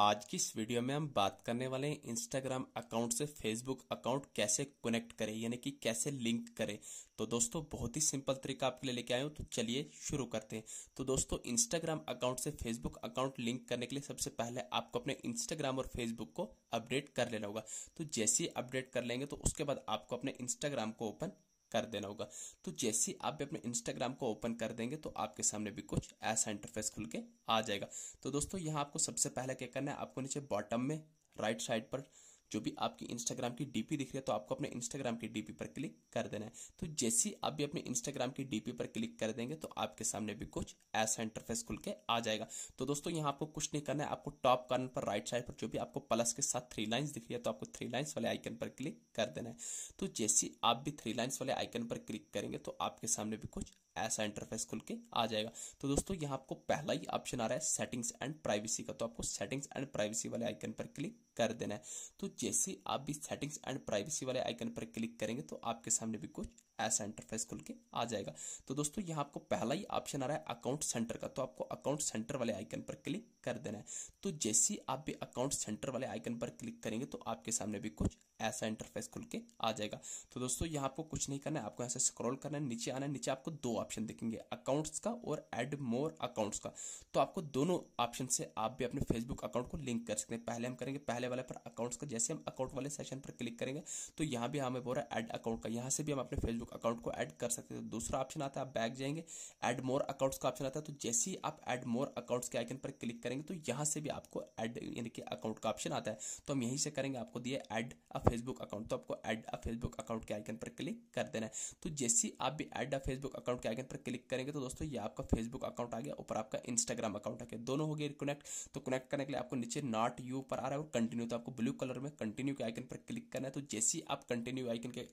आज की इस वीडियो में हम बात करने वाले हैं इंस्टाग्राम अकाउंट से फेसबुक अकाउंट कैसे कनेक्ट करें यानी कि कैसे लिंक करें तो दोस्तों बहुत ही सिंपल तरीका आपके लिए लेके आए हूँ तो चलिए शुरू करते हैं तो दोस्तों इंस्टाग्राम अकाउंट से फेसबुक अकाउंट लिंक करने के लिए सबसे पहले आपको अपने इंस्टाग्राम और फेसबुक को अपडेट कर लेना होगा तो जैसे ही अपडेट कर लेंगे तो उसके बाद आपको अपने इंस्टाग्राम को ओपन कर देना होगा तो जैसे आप भी अपने इंस्टाग्राम को ओपन कर देंगे तो आपके सामने भी कुछ ऐसा इंटरफेस खुल के आ जाएगा तो दोस्तों यहाँ आपको सबसे पहले क्या करना है आपको नीचे बॉटम में राइट साइड पर जो भी आपकी इंस्टाग्राम की डीपी दिख रही है तो आपको अपने इंस्टाग्राम की डीपी पर क्लिक कर देना है तो जैसे ही आप भी अपने इंस्टाग्राम की डीपी पर क्लिक कर देंगे तो आपके सामने भी कुछ ऐसा इंटरफेस खुल के आ जाएगा तो दोस्तों यहाँ आपको कुछ नहीं करना है आपको टॉप कॉर्नर पर राइट साइड पर जो भी आपको प्लस के साथ थ्री लाइन्स दिख रही है तो आपको थ्री लाइन्स वाले आइकन पर क्लिक कर देना है तो जैसे आप भी थ्री लाइन्स वाले आइकन पर क्लिक करेंगे तो आपके सामने भी कुछ ऐसा इंटरफेस खुल के आ जाएगा तो दोस्तों यहाँ आपको पहला ही ऑप्शन आ रहा है सेटिंग्स एंड प्राइवेसी का तो आपको सेटिंग्स एंड प्राइवेसी वाले आइकन पर क्लिक कर देना है तो जैसे आप भी सेटिंग्स एंड प्राइवेसी वाले आइकन पर क्लिक करेंगे तो आपके सामने भी कुछ ऐसा इंटरफेस खुल के आ जाएगा तो दोस्तों यहाँ आपको पहला ही ऑप्शन आ रहा है अकाउंट सेंटर का तो आपको अकाउंट सेंटर वाले आइकन पर क्लिक कर देना है तो जैसे आप भी अकाउंट सेंटर वाले आइकन पर क्लिक करेंगे तो आपके सामने भी कुछ ऐसा इंटरफेस खुल के आ जाएगा तो दोस्तों यहाँ आपको कुछ नहीं करना है आपको ऐसे स्क्रॉल करना है नीचे आना है नीचे आपको दो ऑप्शन दिखेंगे अकाउंट्स का और एड मोर अकाउंट्स का तो आपको दोनों ऑप्शन से आप भी अपने फेसबुक अकाउंट को लिंक कर सकते हैं पहले हम करेंगे पहले वाले पर अकाउंट्स का जैसे हम अकाउंट वाले सेशन पर क्लिक करेंगे तो यहाँ भी हमें बोल रहा है एड अकाउंट का यहाँ से भी हम अपने फेसबुक अकाउंट को एड कर सकते हैं तो दूसरा ऑप्शन आता है आप बैक जाएंगे एड मोर अकाउंट्स का ऑप्शन आता है तो जैसे ही आप एड मोर अकाउंट्स के आइकन पर क्लिक करेंगे तो यहाँ से भी आपको एड यानी कि अकाउंट का ऑप्शन आता है तो हम यहीं से करेंगे आपको दिए एड अ फेसबुक अकाउंट तो आपको ऐड अ फेसबुक अकाउंट के आइकन पर क्लिक कर देना है तो जैसे आप भी ऐड अ फेसबुक अकाउंट के आइकन पर क्लिक करेंगे तो दोस्तों ये आपका फेसबुक अकाउंट आ गया ऊपर आपका इंस्टाग्राम अकाउंट आ गया दोनों हो गए कनेक्ट तो कनेक्ट करने के लिए आपको नीचे नॉट यू पर आ रहा है और कंटिन्यू तो आपको ब्लू कलर में कंटिन्यू के आइकन पर क्लिक करना है तो जैसे आप कंटिन्यू आइकन के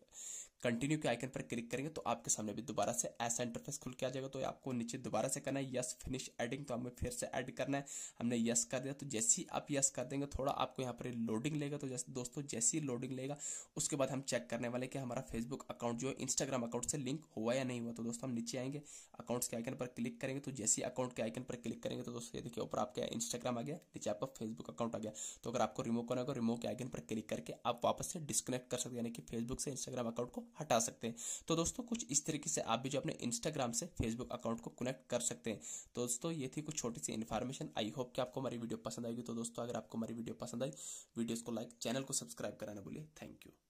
कंटिन्यू के आइकन पर क्लिक करेंगे तो आपके सामने भी दोबारा से ऐसा इंटरफेस खुल के आ जाएगा तो आपको नीचे दोबारा से करना है यस फिनिश एडिंग तो हमें फिर से ऐड करना है हमने यस कर दिया तो जैसे ही आप यस कर देंगे थोड़ा आपको यहाँ पर लोडिंग लेगा तो जैसे दोस्तों जैसे ही लोडिंग लेगा उसके बाद हम चेक करने वाले कि हमारा फेसबुक अकाउंट जो है इंस्टाग्राम अकाउंट से लिंक हुआ या नहीं हुआ तो दोस्तों हम नीचे आएंगे अकाउंट्स के आइकन पर क्लिक करेंगे तो जैसे ही अकाउंट के आइकन पर क्लिक करेंगे तो दोस्तों ये देखिए ऊपर आपका इंस्टाग्राम आ गया नीचे आपका फेसबुक अकाउंट आ गया तो अगर आपको रिमूव करना होगा रिमूव के आइकन पर क्लिक करके आप वापस से डिस्कनेक्ट कर सकते हैं यानी कि फेसबुक से इंस्टाग्राम अकाउंट को हटा सकते हैं तो दोस्तों कुछ इस तरीके से आप भी जो अपने इंस्टाग्राम से फेसबुक अकाउंट को कनेक्ट कर सकते हैं तो दोस्तों ये थी कुछ छोटी सी इन्फॉर्मेशन आई होप कि आपको हमारी वीडियो पसंद आएगी तो दोस्तों अगर आपको हमारी वीडियो पसंद आई वीडियोज़ को लाइक चैनल को सब्सक्राइब कराना बोलिए थैंक यू